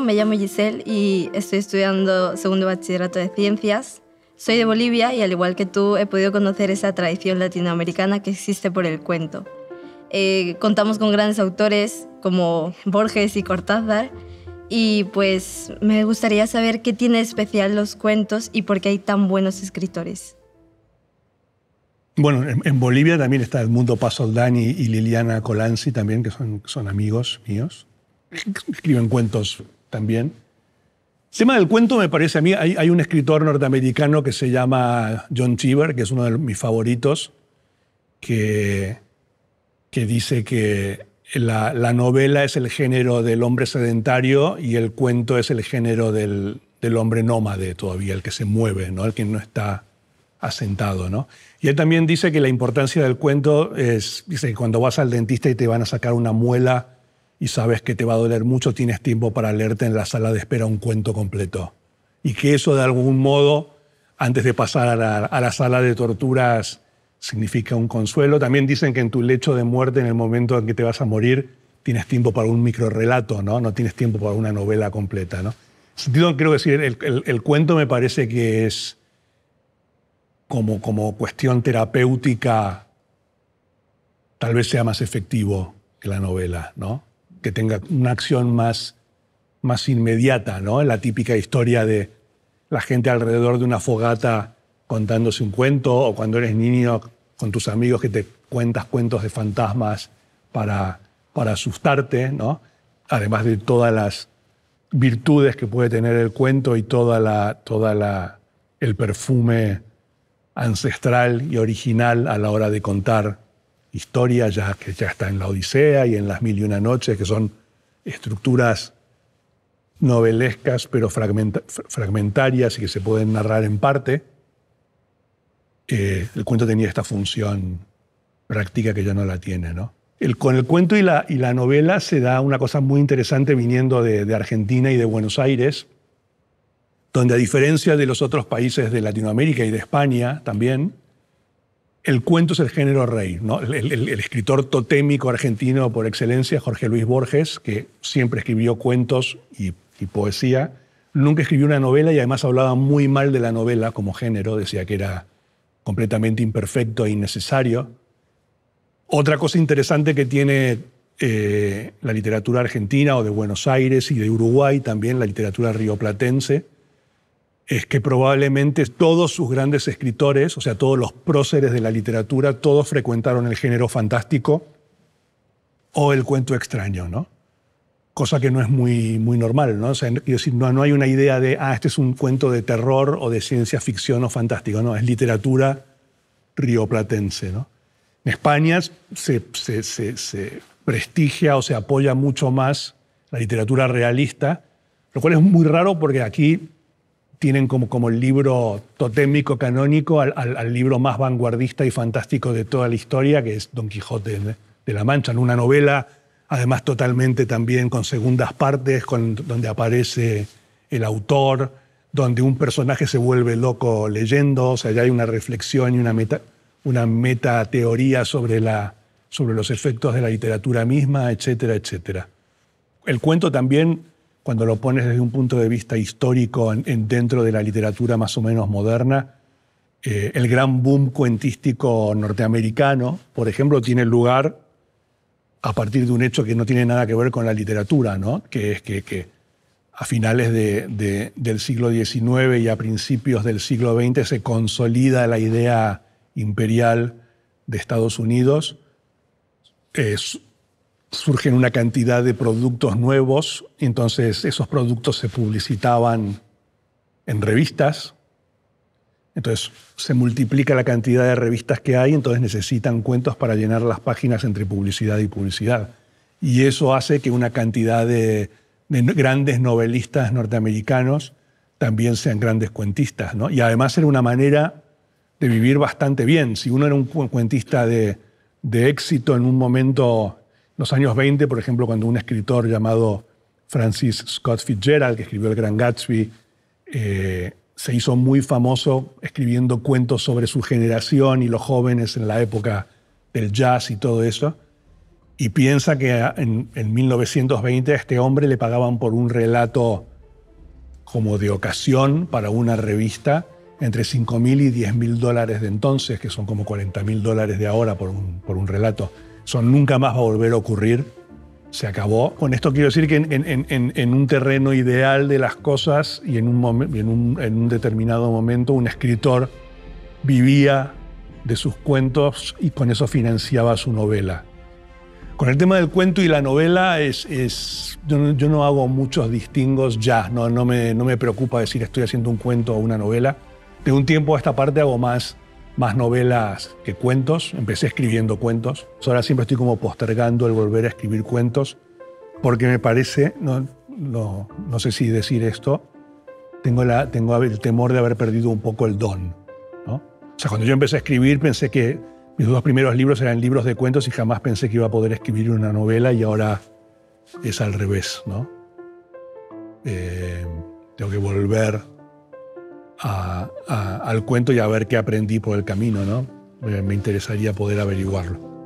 me llamo Giselle y estoy estudiando segundo bachillerato de ciencias. Soy de Bolivia y al igual que tú he podido conocer esa tradición latinoamericana que existe por el cuento. Eh, contamos con grandes autores como Borges y Cortázar y pues me gustaría saber qué tiene especial los cuentos y por qué hay tan buenos escritores. Bueno, en, Bolivia también está Edmundo mundo y Liliana Colanzi también, que son, son amigos míos escriben cuentos también. El tema del cuento me parece a mí, hay, hay, un escritor norteamericano que se llama John Cheever, que es uno de mis favoritos, que, que dice que la, novela es el género del hombre sedentario y el cuento es el género del, hombre nómade todavía, el que se mueve, ¿no? el que no está asentado. Y él también dice que la importancia del cuento es, dice, cuando vas al dentista y te van a sacar una muela, y sabes que te va a doler mucho, tienes tiempo para leerte en la sala de espera un cuento completo. Y que eso de algún modo, antes de pasar a la, a la sala de torturas, significa un consuelo. También dicen que en tu lecho de muerte, en el momento en que te vas a morir, tienes tiempo para un microrelato, ¿no? No tienes tiempo para una novela completa, ¿no? Sentido, creo que el, el, el, cuento me parece que es como, como cuestión terapéutica, tal vez sea más efectivo que la novela, ¿no? que tenga una acción más, más inmediata, ¿no? La típica historia de la gente alrededor de una fogata contándose un cuento o cuando eres niño con tus amigos que te cuentas cuentos de fantasmas para, para asustarte, ¿no? Además de todas las virtudes que puede tener el cuento y toda la, toda la, el perfume ancestral y original a la hora de contar historia ya, que ya está en la Odisea y en las Mil y una Noches, que son estructuras novelescas pero fragmentarias y que se pueden narrar en parte, eh, el cuento tenía esta función práctica que ya no la tiene. ¿no? El, con el cuento y la, novela se da una cosa muy interesante viniendo de Argentina y de Buenos Aires, donde a diferencia de los otros países de Latinoamérica y de España también, el cuento es el género rey. El, escritor totémico argentino por excelencia, Jorge Luis Borges, que siempre escribió cuentos y, poesía, nunca escribió una novela y además hablaba muy mal de la novela como género, decía que era completamente imperfecto e innecesario. Otra cosa interesante que tiene eh, la literatura argentina o de Buenos Aires y de Uruguay, también la literatura rioplatense, es que probablemente todos sus grandes escritores, o sea, todos los próceres de la literatura, todos frecuentaron el género fantástico o el cuento extraño, ¿no? Cosa que no es muy, muy normal, ¿no? O sea, decir, no, hay una idea de, ah, este es un cuento de terror o de ciencia ficción o fantástico, no, es literatura rioplatense, ¿no? En España se prestigia o se apoya mucho más la literatura realista, lo cual es muy raro porque aquí tienen como, el libro totémico canónico al, libro más vanguardista y fantástico de toda la historia, que es Don Quijote de la Mancha, en una novela, además totalmente también con segundas partes, con, donde aparece el autor, donde un personaje se vuelve loco leyendo, o sea, ya hay una reflexión y una meta, una sobre, la, sobre los efectos de la literatura misma, etcétera, etcétera. El cuento también cuando lo pones desde un punto de vista histórico en, dentro de la literatura más o menos moderna, eh, el gran boom cuentístico norteamericano, por ejemplo, tiene lugar a partir de un hecho que no tiene nada que ver con la literatura, ¿no? que es que, a finales del siglo XIX y a principios del siglo XX se consolida la idea imperial de Estados Unidos, eh, surgen una cantidad de productos nuevos, entonces esos productos se publicitaban en revistas, entonces se multiplica la cantidad de revistas que hay, entonces necesitan cuentos para llenar las páginas entre publicidad y publicidad. Y eso hace que una cantidad de, grandes novelistas norteamericanos también sean grandes cuentistas. ¿no? Y además era una manera de vivir bastante bien. Si uno era un cuentista de éxito en un momento los años 20, por ejemplo, cuando un escritor llamado Francis Scott Fitzgerald, que escribió El Gran Gatsby, eh, se hizo muy famoso escribiendo cuentos sobre su generación y los jóvenes en la época del jazz y todo eso. Y piensa que en, 1920 a este hombre le pagaban por un relato como de ocasión para una revista entre 5.000 y 10.000 dólares de entonces, que son como 40.000 dólares de ahora por un relato son nunca más va a volver a ocurrir. Se acabó. Con esto quiero decir que en, un terreno ideal de las cosas y en un, en un determinado momento un escritor vivía de sus cuentos y con eso financiaba su novela. Con el tema del cuento y la novela, es, es yo, no, hago muchos distingos ya, no, no, me, no me preocupa decir estoy haciendo un cuento o una novela. De un tiempo a esta parte hago más más novelas que cuentos. Empecé escribiendo cuentos. Ahora siempre estoy como postergando el volver a escribir cuentos porque me parece, no, no, sé si decir esto, tengo, la, tengo el temor de haber perdido un poco el don. ¿no? O sea, cuando yo empecé a escribir pensé que mis dos primeros libros eran libros de cuentos y jamás pensé que iba a poder escribir una novela y ahora es al revés, ¿no? Eh, tengo que volver al cuento y a ver qué aprendí por el camino, ¿no? Eh, me interesaría poder averiguarlo.